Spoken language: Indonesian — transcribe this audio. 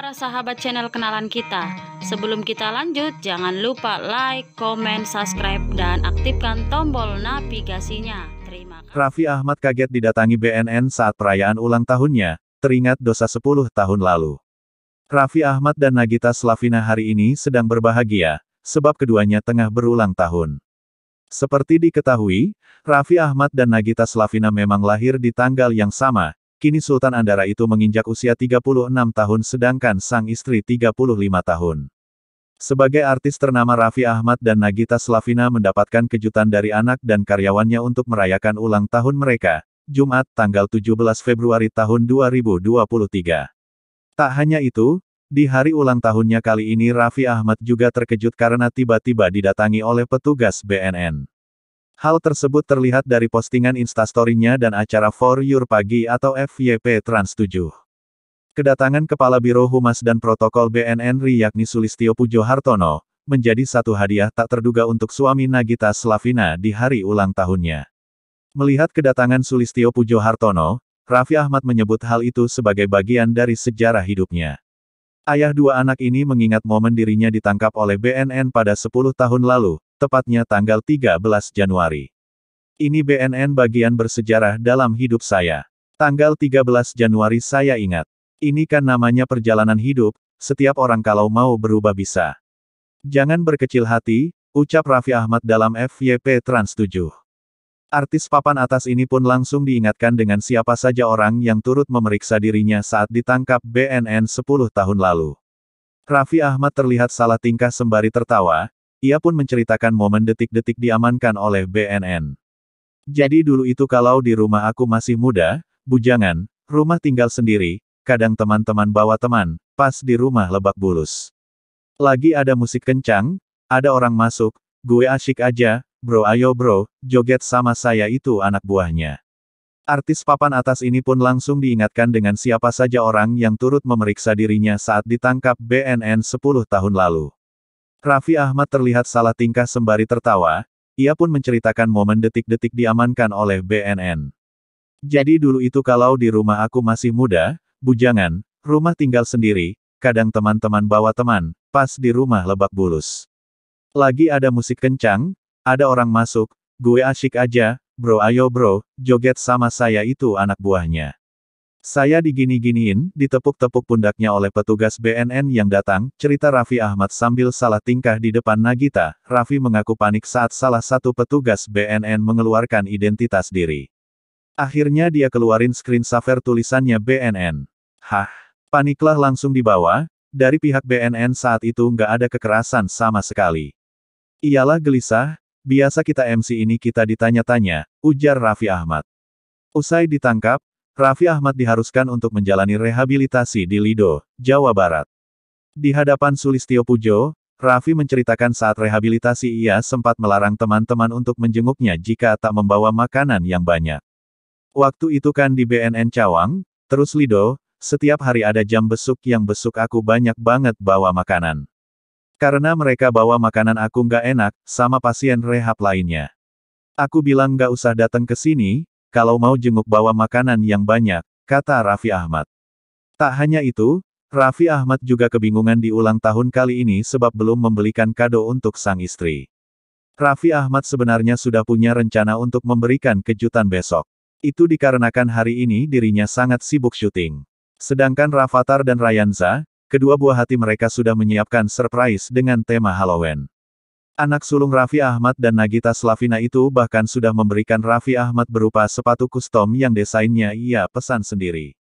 para sahabat channel kenalan kita. Sebelum kita lanjut, jangan lupa like, comment, subscribe, dan aktifkan tombol navigasinya. Terima kasih. Raffi Ahmad kaget didatangi BNN saat perayaan ulang tahunnya, teringat dosa 10 tahun lalu. Raffi Ahmad dan Nagita Slavina hari ini sedang berbahagia, sebab keduanya tengah berulang tahun. Seperti diketahui, Raffi Ahmad dan Nagita Slavina memang lahir di tanggal yang sama, Kini Sultan Andara itu menginjak usia 36 tahun sedangkan sang istri 35 tahun. Sebagai artis ternama Raffi Ahmad dan Nagita Slavina mendapatkan kejutan dari anak dan karyawannya untuk merayakan ulang tahun mereka, Jumat tanggal 17 Februari tahun 2023. Tak hanya itu, di hari ulang tahunnya kali ini Raffi Ahmad juga terkejut karena tiba-tiba didatangi oleh petugas BNN. Hal tersebut terlihat dari postingan instastorynya dan acara For Your Pagi atau FYP Trans 7. Kedatangan Kepala Biro Humas dan Protokol BNN RI yakni Sulistio Pujo Hartono, menjadi satu hadiah tak terduga untuk suami Nagita Slavina di hari ulang tahunnya. Melihat kedatangan Sulistio Pujo Hartono, Raffi Ahmad menyebut hal itu sebagai bagian dari sejarah hidupnya. Ayah dua anak ini mengingat momen dirinya ditangkap oleh BNN pada 10 tahun lalu, tepatnya tanggal 13 Januari. Ini BNN bagian bersejarah dalam hidup saya. Tanggal 13 Januari saya ingat. Ini kan namanya perjalanan hidup, setiap orang kalau mau berubah bisa. Jangan berkecil hati, ucap Raffi Ahmad dalam FYP Trans 7. Artis papan atas ini pun langsung diingatkan dengan siapa saja orang yang turut memeriksa dirinya saat ditangkap BNN 10 tahun lalu. Raffi Ahmad terlihat salah tingkah sembari tertawa, ia pun menceritakan momen detik-detik diamankan oleh BNN. Jadi dulu itu kalau di rumah aku masih muda, bujangan, rumah tinggal sendiri, kadang teman-teman bawa teman, pas di rumah lebak bulus. Lagi ada musik kencang, ada orang masuk, gue asyik aja, bro ayo bro, joget sama saya itu anak buahnya. Artis papan atas ini pun langsung diingatkan dengan siapa saja orang yang turut memeriksa dirinya saat ditangkap BNN 10 tahun lalu. Raffi Ahmad terlihat salah tingkah sembari tertawa, ia pun menceritakan momen detik-detik diamankan oleh BNN. Jadi dulu itu kalau di rumah aku masih muda, bujangan, rumah tinggal sendiri, kadang teman-teman bawa teman, pas di rumah lebak bulus. Lagi ada musik kencang, ada orang masuk, gue asyik aja, bro ayo bro, joget sama saya itu anak buahnya. Saya digini-giniin, ditepuk-tepuk pundaknya oleh petugas BNN yang datang, cerita Raffi Ahmad sambil salah tingkah di depan Nagita, Raffi mengaku panik saat salah satu petugas BNN mengeluarkan identitas diri. Akhirnya dia keluarin screen saver tulisannya BNN. Hah, paniklah langsung dibawa, dari pihak BNN saat itu nggak ada kekerasan sama sekali. Iyalah gelisah, biasa kita MC ini kita ditanya-tanya, ujar Raffi Ahmad. Usai ditangkap, Raffi Ahmad diharuskan untuk menjalani rehabilitasi di Lido, Jawa Barat. Di hadapan Sulistio Pujo, Raffi menceritakan saat rehabilitasi ia sempat melarang teman-teman untuk menjenguknya jika tak membawa makanan yang banyak. Waktu itu kan di BNN Cawang, terus Lido, setiap hari ada jam besuk yang besuk aku banyak banget bawa makanan. Karena mereka bawa makanan aku nggak enak, sama pasien rehab lainnya. Aku bilang nggak usah datang ke sini, kalau mau jenguk bawa makanan yang banyak, kata Raffi Ahmad. Tak hanya itu, Raffi Ahmad juga kebingungan di ulang tahun kali ini sebab belum membelikan kado untuk sang istri. Raffi Ahmad sebenarnya sudah punya rencana untuk memberikan kejutan besok. Itu dikarenakan hari ini dirinya sangat sibuk syuting. Sedangkan Rafathar dan Rayanza, kedua buah hati mereka sudah menyiapkan surprise dengan tema Halloween. Anak sulung Raffi Ahmad dan Nagita Slavina itu bahkan sudah memberikan Raffi Ahmad berupa sepatu custom yang desainnya ia pesan sendiri.